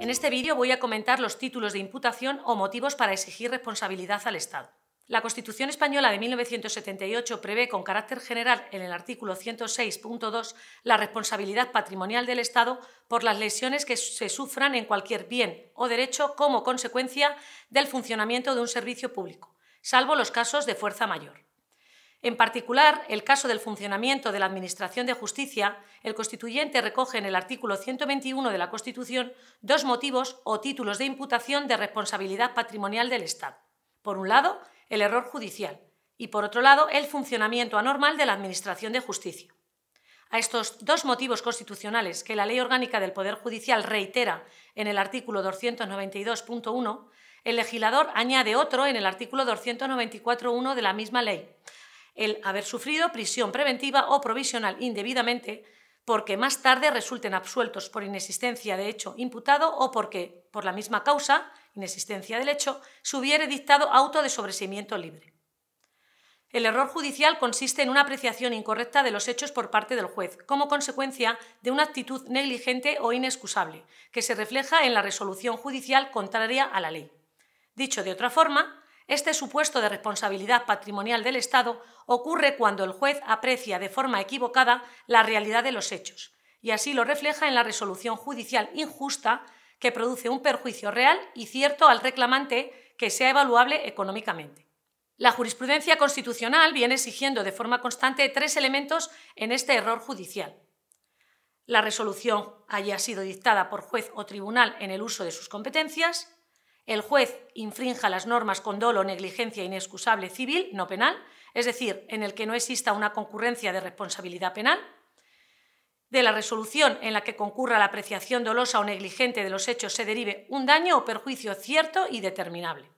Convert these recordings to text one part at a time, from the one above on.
En este vídeo voy a comentar los títulos de imputación o motivos para exigir responsabilidad al Estado. La Constitución española de 1978 prevé con carácter general en el artículo 106.2 la responsabilidad patrimonial del Estado por las lesiones que se sufran en cualquier bien o derecho como consecuencia del funcionamiento de un servicio público, salvo los casos de fuerza mayor. En particular, el caso del funcionamiento de la Administración de Justicia, el constituyente recoge en el artículo 121 de la Constitución dos motivos o títulos de imputación de responsabilidad patrimonial del Estado. Por un lado, el error judicial y, por otro lado, el funcionamiento anormal de la Administración de Justicia. A estos dos motivos constitucionales que la Ley Orgánica del Poder Judicial reitera en el artículo 292.1, el legislador añade otro en el artículo 294.1 de la misma ley, el haber sufrido prisión preventiva o provisional indebidamente porque más tarde resulten absueltos por inexistencia de hecho imputado o porque, por la misma causa, inexistencia del hecho, se hubiere dictado auto de sobreseimiento libre. El error judicial consiste en una apreciación incorrecta de los hechos por parte del juez, como consecuencia de una actitud negligente o inexcusable, que se refleja en la resolución judicial contraria a la ley. Dicho de otra forma, este supuesto de responsabilidad patrimonial del Estado ocurre cuando el juez aprecia de forma equivocada la realidad de los hechos, y así lo refleja en la resolución judicial injusta que produce un perjuicio real y cierto al reclamante que sea evaluable económicamente. La jurisprudencia constitucional viene exigiendo de forma constante tres elementos en este error judicial. La resolución haya sido dictada por juez o tribunal en el uso de sus competencias, el juez infrinja las normas con dolo o negligencia e inexcusable civil, no penal, es decir, en el que no exista una concurrencia de responsabilidad penal, de la resolución en la que concurra la apreciación dolosa o negligente de los hechos se derive un daño o perjuicio cierto y determinable.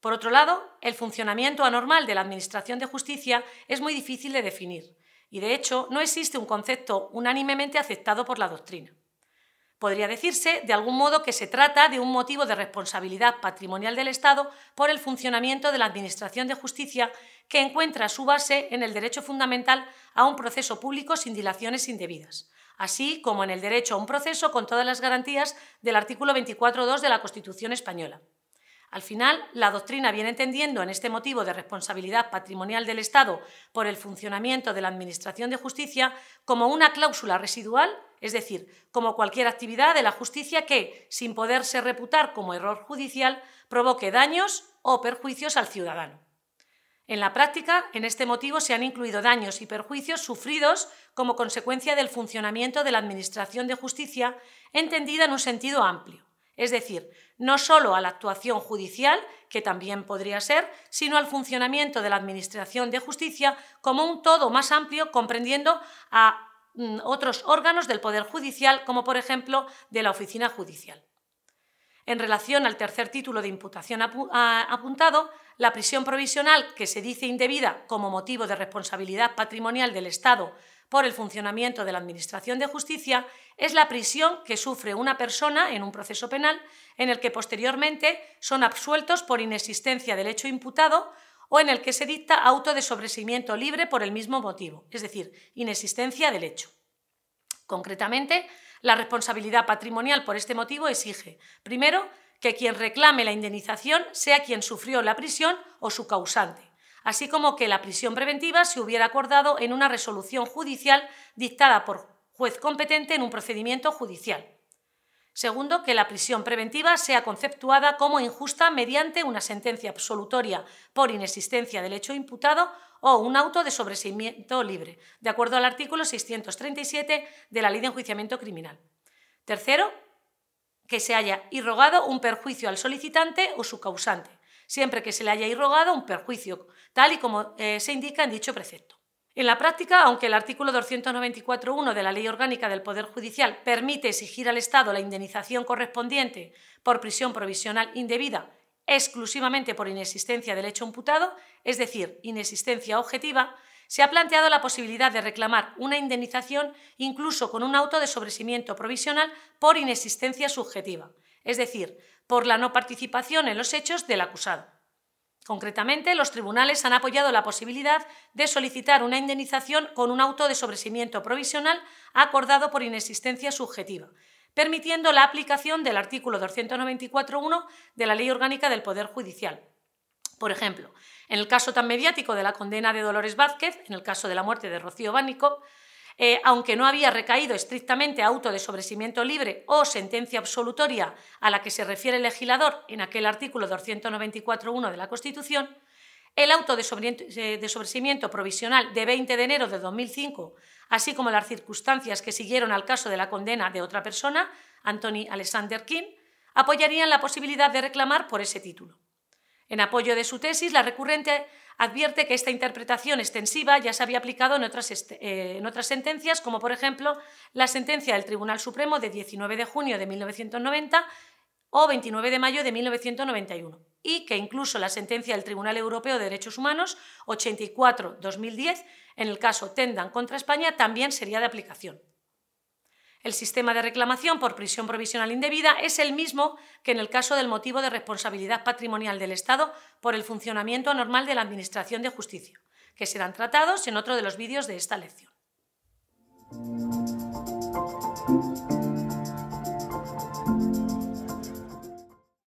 Por otro lado, el funcionamiento anormal de la Administración de Justicia es muy difícil de definir y, de hecho, no existe un concepto unánimemente aceptado por la doctrina. Podría decirse, de algún modo, que se trata de un motivo de responsabilidad patrimonial del Estado por el funcionamiento de la Administración de Justicia que encuentra su base en el derecho fundamental a un proceso público sin dilaciones indebidas, así como en el derecho a un proceso con todas las garantías del artículo 24.2 de la Constitución española. Al final, la doctrina viene entendiendo en este motivo de responsabilidad patrimonial del Estado por el funcionamiento de la Administración de Justicia como una cláusula residual es decir, como cualquier actividad de la justicia que, sin poderse reputar como error judicial, provoque daños o perjuicios al ciudadano. En la práctica, en este motivo se han incluido daños y perjuicios sufridos como consecuencia del funcionamiento de la Administración de Justicia, entendida en un sentido amplio, es decir, no solo a la actuación judicial, que también podría ser, sino al funcionamiento de la Administración de Justicia como un todo más amplio, comprendiendo a Mm, otros órganos del Poder Judicial, como por ejemplo de la Oficina Judicial. En relación al tercer título de imputación apuntado, la prisión provisional que se dice indebida como motivo de responsabilidad patrimonial del Estado por el funcionamiento de la Administración de Justicia es la prisión que sufre una persona en un proceso penal en el que posteriormente son absueltos por inexistencia del hecho imputado o en el que se dicta auto de sobreseimiento libre por el mismo motivo, es decir, inexistencia del hecho. Concretamente, la responsabilidad patrimonial por este motivo exige, primero, que quien reclame la indemnización sea quien sufrió la prisión o su causante, así como que la prisión preventiva se hubiera acordado en una resolución judicial dictada por juez competente en un procedimiento judicial. Segundo, que la prisión preventiva sea conceptuada como injusta mediante una sentencia absolutoria por inexistencia del hecho imputado o un auto de sobreseimiento libre, de acuerdo al artículo 637 de la Ley de Enjuiciamiento Criminal. Tercero, que se haya irrogado un perjuicio al solicitante o su causante, siempre que se le haya irrogado un perjuicio, tal y como eh, se indica en dicho precepto. En la práctica, aunque el artículo 294.1 de la Ley Orgánica del Poder Judicial permite exigir al Estado la indemnización correspondiente por prisión provisional indebida exclusivamente por inexistencia del hecho imputado, es decir, inexistencia objetiva, se ha planteado la posibilidad de reclamar una indemnización incluso con un auto de sobrecimiento provisional por inexistencia subjetiva, es decir, por la no participación en los hechos del acusado. Concretamente, los tribunales han apoyado la posibilidad de solicitar una indemnización con un auto de sobresimiento provisional acordado por inexistencia subjetiva, permitiendo la aplicación del artículo 294.1 de la Ley Orgánica del Poder Judicial. Por ejemplo, en el caso tan mediático de la condena de Dolores Vázquez, en el caso de la muerte de Rocío Bánico, eh, aunque no había recaído estrictamente auto de sobrecimiento libre o sentencia absolutoria a la que se refiere el legislador en aquel artículo 294.1 de la Constitución, el auto de sobrecimiento eh, provisional de 20 de enero de 2005, así como las circunstancias que siguieron al caso de la condena de otra persona, Anthony Alexander Kim, apoyarían la posibilidad de reclamar por ese título. En apoyo de su tesis, la recurrente advierte que esta interpretación extensiva ya se había aplicado eh, en otras, sentencias, como por ejemplo la sentencia del Tribunal Supremo de 19 de junio de 1990 o 29 de mayo de 1991, y que incluso la sentencia del Tribunal Europeo de Derechos Humanos 84-2010, en el caso Tendan contra España, también sería de aplicación. El sistema de reclamación por prisión provisional indebida es el mismo que en el caso del motivo de responsabilidad patrimonial del Estado por el funcionamiento anormal de la Administración de Justicia, que serán tratados en otro de los vídeos de esta lección.